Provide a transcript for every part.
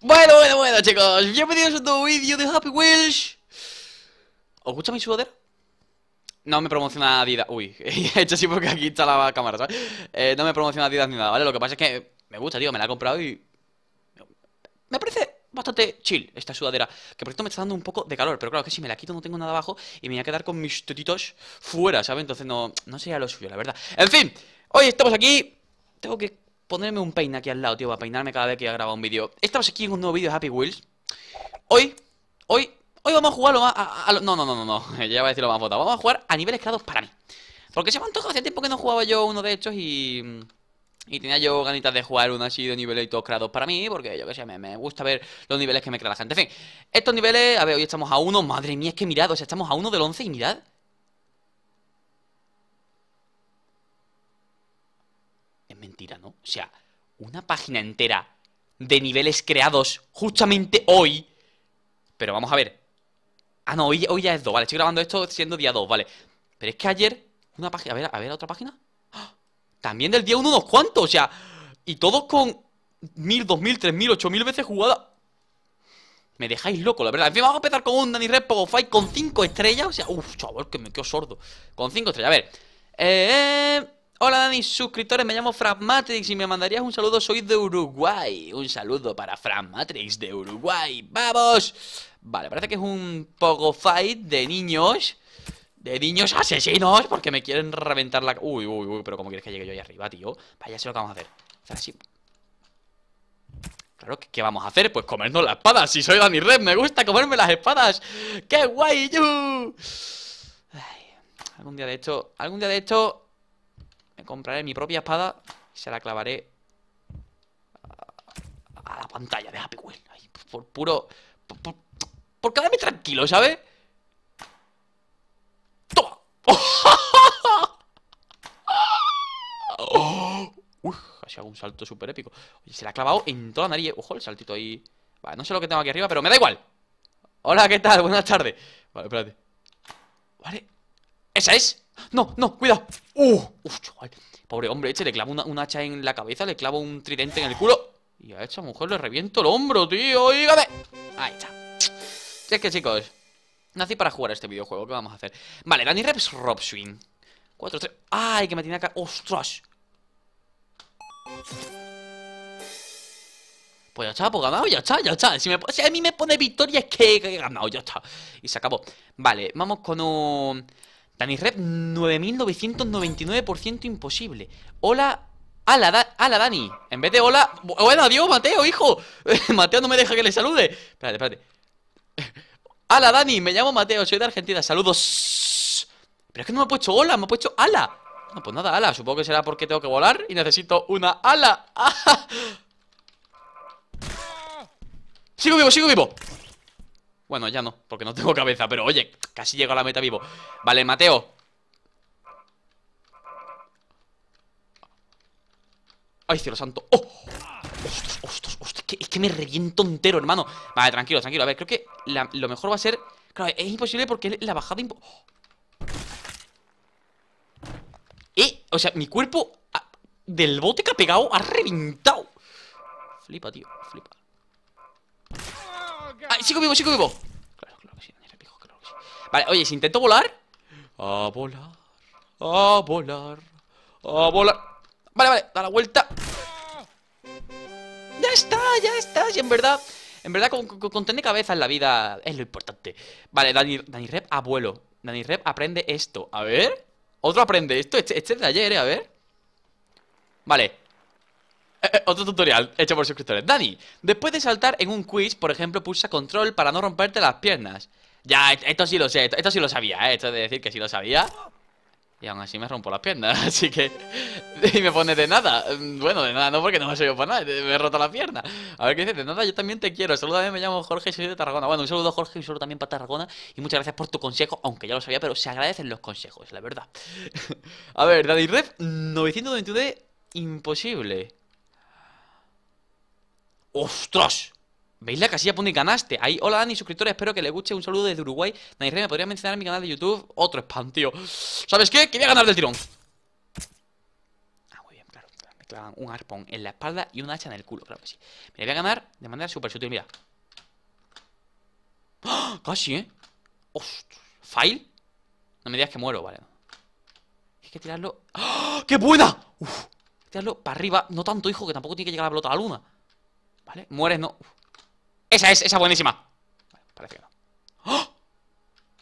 Bueno, bueno, bueno, chicos, bienvenidos a un vídeo de Happy Wish ¿Os gusta mi sudadera? No me promociona Adidas, uy, he hecho así porque aquí está la cámara, ¿sabes? Eh, no me promociona Adidas ni nada, ¿vale? Lo que pasa es que me gusta, tío, me la he comprado y... Me parece bastante chill esta sudadera Que por cierto me está dando un poco de calor Pero claro que si me la quito no tengo nada abajo Y me voy a quedar con mis tetitos fuera, ¿sabes? Entonces no, no sería lo suyo, la verdad En fin, hoy estamos aquí Tengo que ponerme un peine aquí al lado, tío, a peinarme cada vez que grabado un vídeo. Estamos aquí en un nuevo vídeo de Happy Wheels. Hoy, hoy, hoy vamos a jugarlo A, no, no, no, no, no, ya voy a decir lo más votado. Vamos a jugar a niveles creados para mí. Porque se me antoja hace tiempo que no jugaba yo uno de estos y... Y tenía yo ganitas de jugar uno así de niveles y todos creados para mí, porque yo que sé, me, gusta ver los niveles que me crea la gente. En fin, estos niveles, a ver, hoy estamos a uno, madre mía, es que mirad, o sea, estamos a uno del 11 y mirad, mentira, ¿no? O sea, una página entera de niveles creados justamente hoy. Pero vamos a ver. Ah, no, hoy, ya es 2, vale. Estoy grabando esto siendo día 2, vale. Pero es que ayer, una página. A ver, a ver, otra página. ¡Ah! También del día 1 unos cuantos, o sea. Y todos con mil, dos mil, tres mil, ocho mil veces jugada. Me dejáis loco, la verdad. En fin, vamos a empezar con un Danny Red Fight con 5 estrellas. O sea, uff, chaval, que me quedo sordo. Con 5 estrellas. A ver. Eh, eh Hola Dani, suscriptores, me llamo Fragmatrix y me mandarías un saludo, soy de Uruguay. Un saludo para Fragmatrix de Uruguay. ¡Vamos! Vale, parece que es un poco fight de niños. De niños asesinos, porque me quieren reventar la... Uy, uy, uy, pero como quieres que llegue yo ahí arriba, tío? Vaya, sé lo que vamos a hacer. Claro, ¿qué, vamos a hacer? Pues comernos las espadas. Si soy Dani Red, me gusta comerme las espadas. ¡Qué guay, you! algún día de esto... Algún día de esto me compraré mi propia espada y se la clavaré a, la pantalla de Happy Wheel. Pues, por, puro... Por, por, quedarme tranquilo, ¿sabes? ¡Toma! Uf, ha hago un salto súper épico. Oye, se la ha clavado en toda la nariz. Ojo, el saltito ahí. Vale, no sé lo que tengo aquí arriba, pero me da igual. Hola, ¿qué tal? Buenas tardes. Vale, espérate. Vale, ¿Esa es? No, no, cuidado. Uh, uf, chaval. Pobre hombre, le clavo una, un hacha en la cabeza, le clavo un tridente en el culo. Y a esta mujer le reviento el hombro, tío. Dígame. Ahí está. Si es que, chicos, nací para jugar a este videojuego. ¿Qué vamos a hacer? Vale, Dani Reps Rob Swing. 4, 3. ¡Ay, que me tiene acá! ¡Ostras! Pues ya está, pues ganado, ya está, ya está. si a mí me pone victoria es que he ganado, ya está. Y se acabó. Vale, vamos con un. Rep 9999% imposible. Hola. Ala, ala, Dani. En vez de hola. Bueno, adiós, Mateo, hijo. Mateo no me deja que le salude. Espérate, espérate. Ala, Dani, me llamo Mateo, soy de Argentina. Saludos. Pero es que no me ha puesto hola, me ha puesto ala. No, pues nada, ala. Supongo que será porque tengo que volar y necesito una ala. ¡Sigo vivo, sigo vivo! Bueno, ya no, porque no tengo cabeza Pero oye, casi llego a la meta vivo Vale, Mateo Ay, cielo santo ¡Oh! Ostras, ostras, Es que me reviento entero, hermano Vale, tranquilo, tranquilo A ver, creo que lo mejor va a ser Claro, es imposible porque la bajada Eh, o sea, mi cuerpo ah, Del bote que ha pegado Ha reventado Flipa, tío, flipa sigo vivo, sigo vivo! Claro, que sí, claro que sí. Vale, oye, si intento volar. A volar. A volar. A volar. Vale, vale, da la vuelta. Ya está, ya está. Y en verdad, en verdad, con, con, tener cabeza en la vida es lo importante. Vale, Dani, Rep, abuelo. Dani Rep aprende esto. A ver. Otro aprende esto. Este, este es de ayer, eh, A ver. Vale. otro tutorial hecho por suscriptores. Dani, después de saltar en un quiz, por ejemplo, pulsa control para no romperte las piernas. Ya, esto sí lo sé, esto, sí lo sabía, ¿eh? Esto de decir que sí lo sabía. Y aún así me rompo las piernas, así que... Y me pone de nada. Mm, bueno, de nada no, porque no me soy yo para nada. Me he roto la pierna. A ver qué dices, De nada, yo también te quiero. mí me llamo Jorge soy de Tarragona. Bueno, un saludo Jorge y un saludo también para Tarragona. Y muchas gracias por tu consejo, aunque ya lo sabía, pero se agradecen los consejos, la verdad. A ver, Daddy Rev, d imposible. ¡Ostras! ¿Veis la casilla pone ganaste? Ahí, hola Dani, suscriptores, espero que les guste. Un saludo desde Uruguay. nadie ¿me podría mencionar mi canal de YouTube? Otro spam, tío. ¿Sabes qué? Quería ganar del tirón. Ah, muy bien, claro. Me clavan un arpón en la espalda y un hacha en el culo, claro que sí. Me voy a ganar de manera súper sutil, mira. ¡Ah! Casi, ¿eh? ¡Ostras! ¿File? No me digas que muero, vale. Hay que tirarlo... ¡Ah! ¡Qué buena! Tirarlo para arriba. No tanto, hijo, que tampoco tiene que llegar la pelota a la luna. ¿Vale? Mueres, no. Esa es, esa buenísima. Vale, parece que no. ¡Oh!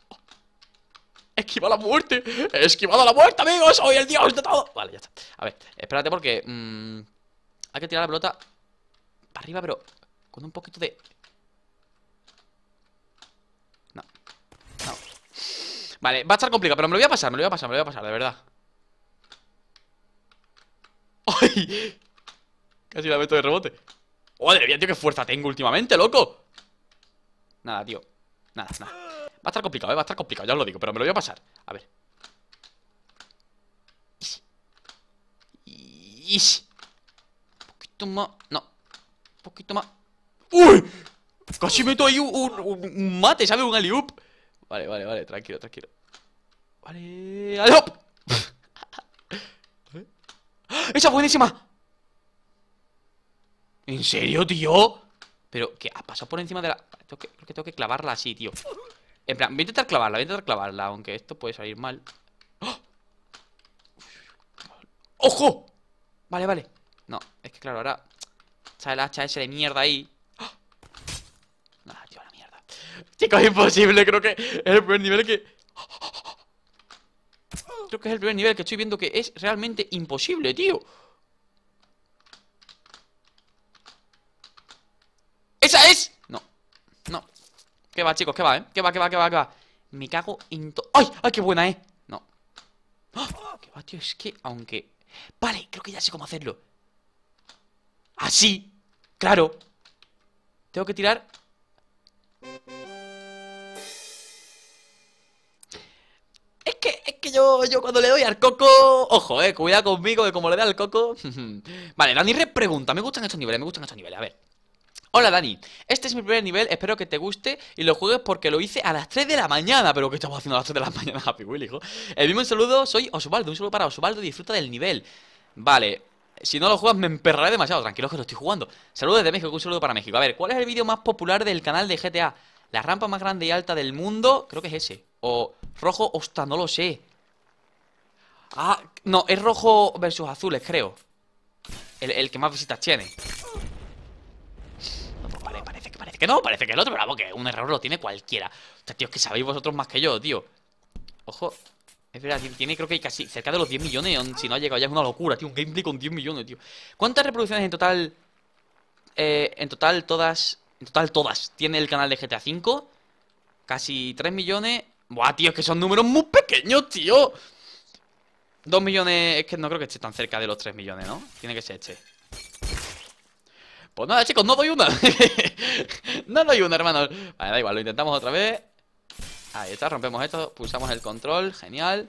¡Oh! Esquiva la muerte. He esquivado la muerte, amigos. hoy el dios de todo. Vale, ya está. A ver, espérate porque. Mm, hay que tirar la pelota para arriba, pero con un poquito de. No. No. Vale, va a estar complicado, pero me lo voy a pasar, me lo voy a pasar, me lo voy a pasar, de verdad. ¡Ay! Casi la meto de rebote. Madre mía, tío, qué fuerza tengo últimamente, loco Nada, tío Nada, nada Va a estar complicado, eh, va a estar complicado, ya os lo digo Pero me lo voy a pasar, a ver Ish. Un poquito más, no Un poquito más ¡Uy! Casi meto ahí un, mate, ¿sabes? Un aliup Vale, vale, vale, tranquilo, tranquilo Vale, aliup ¿Eh? ¡Ah! ¡Esa buenísima! ¿En serio, tío? Pero, ¿qué? ¿Ha pasado por encima de la...? que, creo que tengo que clavarla así, tío En plan, voy a intentar clavarla, voy a intentar clavarla Aunque esto puede salir mal ¡Oh! ¡Ojo! Vale, vale No, es que claro, ahora Está el hacha ese de mierda ahí ¡Oh! Nada, tío, la mierda Chicos, es imposible, creo que es el primer nivel que... Creo que es el primer nivel que estoy viendo que es realmente imposible, tío ¡Esa es! No, no ¿Qué va, chicos? ¿Qué va, eh? ¿Qué va, qué va, qué va, qué va? Me cago en todo ¡Ay! ¡Ay, qué buena, eh! No ¡Ah! ¿Qué va, tío? Es que, aunque... Vale, creo que ya sé cómo hacerlo Así Claro Tengo que tirar Es que, es que yo, yo cuando le doy al coco Ojo, eh, cuidado conmigo de cómo le da al coco Vale, Dani Red pregunta Me gustan estos niveles, me gustan estos niveles A ver Hola Dani, este es mi primer nivel, espero que te guste y lo juegues porque lo hice a las 3 de la mañana. Pero ¿qué estamos haciendo a las 3 de la mañana, Happy Will, hijo? El eh, mismo saludo, soy Osvaldo, un saludo para Osvaldo, disfruta del nivel. Vale, si no lo juegas me emperraré demasiado, tranquilo que lo estoy jugando. Saludos desde México, un saludo para México. A ver, ¿cuál es el vídeo más popular del canal de GTA? La rampa más grande y alta del mundo, creo que es ese. O rojo, Ostras, no lo sé. Ah, no, es rojo versus azules, creo. El, el que más visitas tiene no, parece que el otro, pero vamos, que un error lo tiene cualquiera. O sea, tío, es que sabéis vosotros más que yo, tío. Ojo. Es verdad, tiene creo que hay casi cerca de los 10 millones, si no ha llegado ya es una locura, tío, un gameplay con 10 millones, tío. ¿Cuántas reproducciones en total eh, en total todas en total todas tiene el canal de GTA V? Casi 3 millones. Buah, tío, es que son números muy pequeños, tío. 2 millones, es que no creo que esté tan cerca de los 3 millones, ¿no? Tiene que ser este. Pues nada, chicos, no doy una. no doy una, hermano. Vale, da igual, lo intentamos otra vez. Ahí está, rompemos esto, pulsamos el control, genial.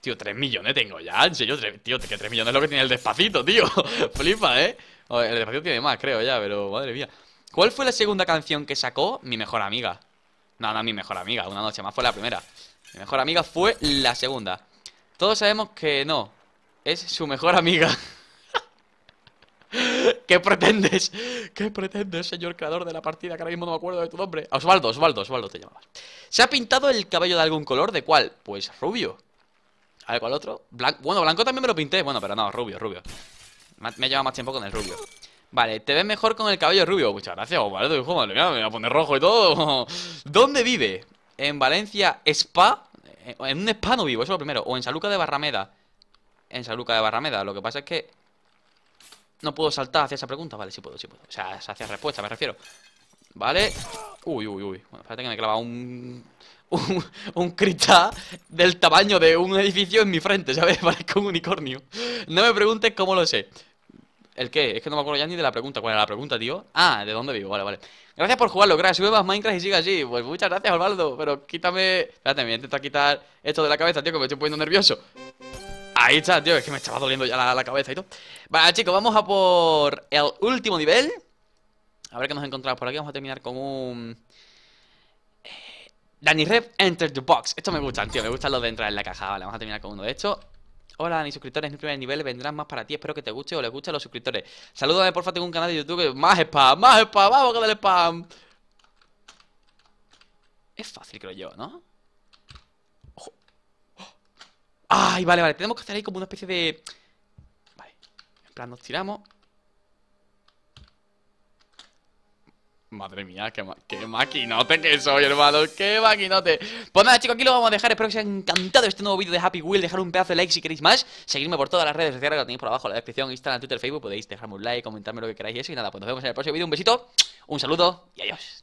Tío, 3 millones tengo ya, en serio, tío, que 3 millones es lo que tiene el despacito, tío. Flipa, ¿eh? El despacito tiene más, creo ya, pero madre mía. ¿Cuál fue la segunda canción que sacó mi mejor amiga? No, no, mi mejor amiga, una noche más fue la primera. Mi mejor amiga fue la segunda. Todos sabemos que no, es su mejor amiga. ¿Qué pretendes? ¿Qué pretendes, señor creador de la partida? Que ahora mismo no me acuerdo de tu nombre. Osvaldo, Osvaldo, Osvaldo te llamabas. ¿Se ha pintado el cabello de algún color? ¿De cuál? Pues rubio. ¿Algo ver, otro? Bueno, blanco también me lo pinté. Bueno, pero no, rubio, rubio. Me he llevado más tiempo con el rubio. Vale, te ves mejor con el cabello rubio. Muchas gracias, Osvaldo. me voy a poner rojo y todo. ¿Dónde vive? ¿En Valencia Spa? Eh, en un spa no vivo, eso lo primero. O en Saluca de Barrameda. En Saluca de Barrameda. Lo que pasa es que no puedo saltar hacia esa pregunta. Vale, sí puedo, sí puedo. O sea, hacia respuesta, me refiero. Vale. Uy, uy, uy. Bueno, espérate que me clava un, un, cristal del tamaño de un edificio en mi frente, ¿sabes? Parezco un unicornio. No me preguntes cómo lo sé. ¿El qué? Es que no me acuerdo ya ni de la pregunta. ¿Cuál era la pregunta, tío? Ah, ¿de dónde vivo? Vale, vale. Gracias por jugarlo, gracias. Sube más Minecraft y sigue así, Pues muchas gracias, Osvaldo. Pero quítame... Espérate, me voy a intentar quitar esto de la cabeza, tío, que me estoy poniendo nervioso. Ahí está, tío, es que me estaba doliendo ya la, cabeza y todo Vale, chicos, vamos a por el último nivel A ver qué nos encontramos por aquí, vamos a terminar con un... Eh, Danny Rep, enter the box Esto me gusta, tío, me gusta lo de entrar en la caja Vale, vamos a terminar con uno de estos Hola, Dani, suscriptores, el primer nivel, vendrán más para ti Espero que te guste o les guste a los suscriptores Saludos por porfa, tengo un canal de YouTube Más spam, más spam, vamos con el spam Es fácil, creo yo, ¿no? Ay, vale, vale, tenemos que hacer ahí como una especie de... Vale, en plan nos tiramos Madre mía, qué, maquinote que soy, hermano Qué maquinote Pues nada, chicos, aquí lo vamos a dejar Espero que os haya encantado este nuevo vídeo de Happy Wheel Dejar un pedazo de like si queréis más Seguirme por todas las redes sociales que lo tenéis por abajo en la descripción Instagram, Twitter, Facebook Podéis dejarme un like, comentarme lo que queráis y eso Y nada, pues nos vemos en el próximo vídeo Un besito, un saludo y adiós